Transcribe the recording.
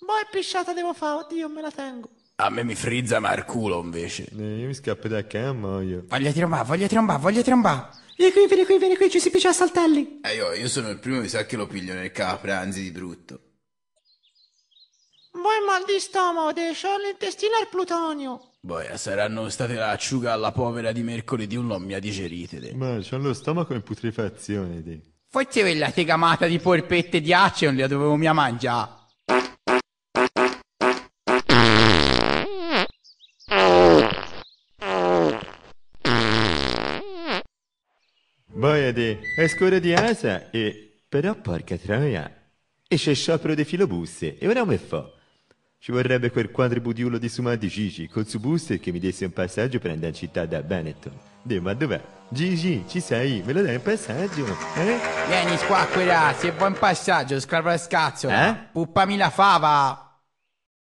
Boh, pisciata devo fare, oddio, me la tengo. A me mi frizza ma il culo invece. Eh, io mi scappo da camma io. Voglio trombare, voglio trombare, voglio trombare. Vieni qui, vieni qui, vieni qui, ci si piccia a saltelli. Eh, io, io sono il primo, mi sa che lo piglio nel capra, anzi di brutto. Boh, mal di stomaco, ho l'intestino al plutonio. Boia, eh, saranno state l'acciuga alla povera di mercoledì un non mi digerite. De. Ma c'ho lo stomaco in putrefazione, de. Forse quella tegamata di polpette di non le dovevo mia mangiare. Boia di, è scuola di asa e... Però porca troia, e c'è sciopero dei filobusse, e ora come fa? Ci vorrebbe quel quadribudiulo di Suma di Gigi col suo booster che mi desse un passaggio per andare in città da Benetton. De, ma dov'è? Gigi, ci sei? Me lo dai un passaggio? Eh? Vieni qua, quella, se vuoi un passaggio, scrappa il scazzo. Eh? Puppami la fava!